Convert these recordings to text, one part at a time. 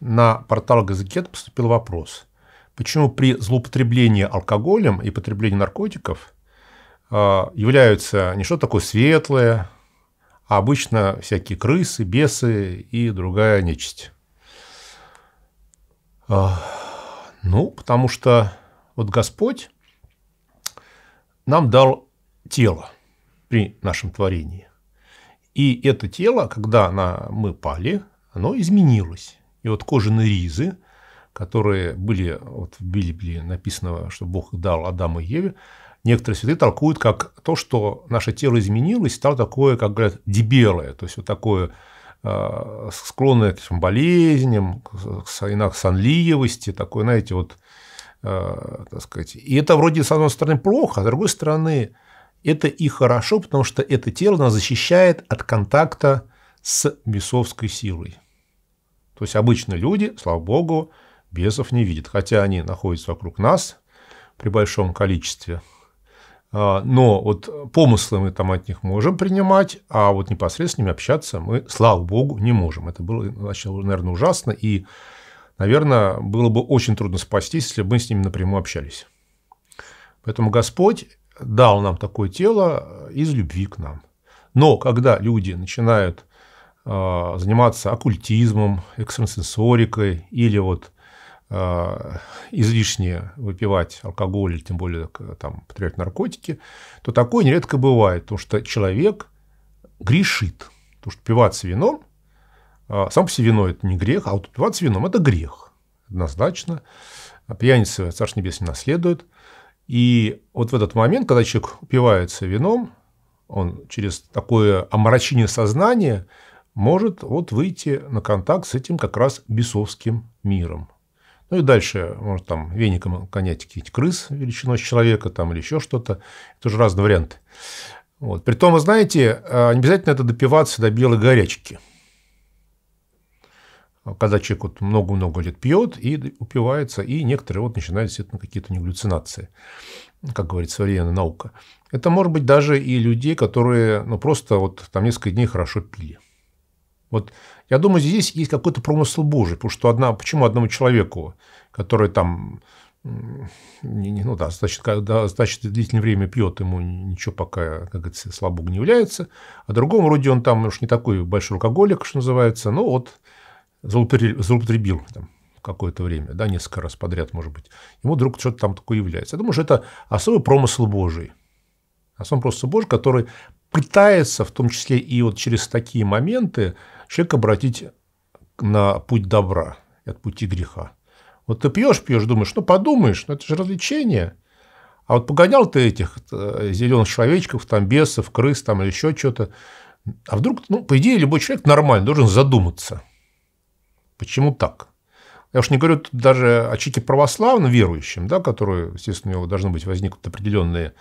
на портал Газикет поступил вопрос, почему при злоупотреблении алкоголем и потреблении наркотиков а, являются не что такое светлое, а обычно всякие крысы, бесы и другая нечисть. А, ну, потому что вот Господь нам дал тело при нашем творении. И это тело, когда мы пали, оно изменилось. И вот кожаные ризы, которые были вот в Библии написано, что Бог дал Адаму и Еве, некоторые святые толкуют как то, что наше тело изменилось, стало такое, как говорят, дебелое, то есть вот такое а, склонное к болезням, к сонливости, такое, знаете, вот, а, так сказать. И это вроде, с одной стороны, плохо, а с другой стороны, это и хорошо, потому что это тело нас защищает от контакта с бесовской силой. То есть обычно люди, слава богу, бесов не видят, хотя они находятся вокруг нас при большом количестве. А, но вот помыслы мы там от них можем принимать, а вот непосредственно с ними общаться мы, слава богу, не можем. Это было, начало, наверное, ужасно, и, наверное, было бы очень трудно спастись, если бы мы с ними напрямую общались. Поэтому Господь дал нам такое тело из любви к нам. Но когда люди начинают а, заниматься оккультизмом, экстрасенсорикой или вот а, излишне выпивать алкоголь или тем более там, потреблять наркотики, то такое нередко бывает, потому что человек грешит. Потому что пиваться вином, а, сам по себе вино – это не грех, а вот пиваться вином – это грех. Однозначно. Пьяница Царь Небесный наследует. И вот в этот момент, когда человек упивается вином, он через такое омрачение сознания – может вот выйти на контакт с этим как раз бесовским миром. Ну и дальше, может, там веником конять какие-нибудь крыс величиной с человека там, или еще что-то. Это уже разные варианты. Вот. Притом, вы знаете, а, не обязательно это допиваться до белой горячки. Когда человек вот много-много лет пьет и упивается, и некоторые вот начинают действительно какие-то негаллюцинации, как говорит современная наука. Это может быть даже и людей, которые ну, просто вот там несколько дней хорошо пили. Вот я думаю, здесь есть какой-то промысл Божий, потому что одна, почему одному человеку, который там ну да, значит, когда, значит, длительное время пьет, ему ничего пока, как говорится, слабо не является, а другому вроде он там уж не такой большой алкоголик, что называется, но ну вот злоупотребил там, какое-то время, да, несколько раз подряд, может быть, ему вдруг что-то там такое является. Я думаю, что это особый промысл Божий. Особый промысл Божий, который пытается, в том числе и вот через такие моменты, человек обратить на путь добра и от пути греха. Вот ты пьешь, пьешь, думаешь, ну подумаешь, ну это же развлечение. А вот погонял ты этих э, зеленых человечков, там бесов, крыс, там или еще что-то. А вдруг, ну, по идее, любой человек нормальный должен задуматься. Почему так? Я уж не говорю даже о чике православно верующим, да, которые, естественно, у него должны быть возникнут определенные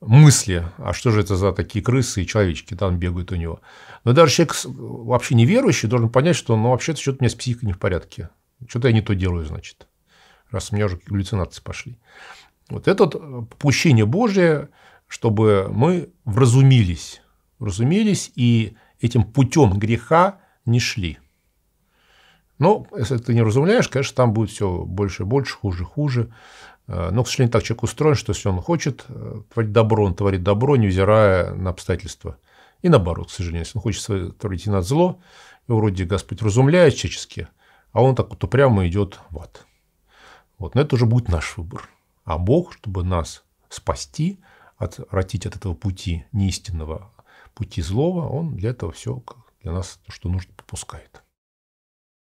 мысли, а что же это за такие крысы и человечки там бегают у него. Но даже человек вообще не верующий должен понять, что ну, вообще-то что-то у меня с психикой не в порядке. Что-то я не то делаю, значит. Раз у меня уже галлюцинации пошли. Вот это попущение Божие, чтобы мы вразумились. Вразумились и этим путем греха не шли – но ну, если ты не разумляешь, конечно, там будет все больше и больше, хуже и хуже. Э, но, к сожалению, так человек устроен, что если он хочет э, творить добро, он творит добро, невзирая на обстоятельства. И наоборот, к сожалению, если он хочет творить и над зло, и вроде Господь разумляет чечески, а он так вот упрямо идет в ад. Вот. Но это уже будет наш выбор. А Бог, чтобы нас спасти, отвратить от этого пути неистинного, пути злого, он для этого все для нас, то, что нужно, попускает.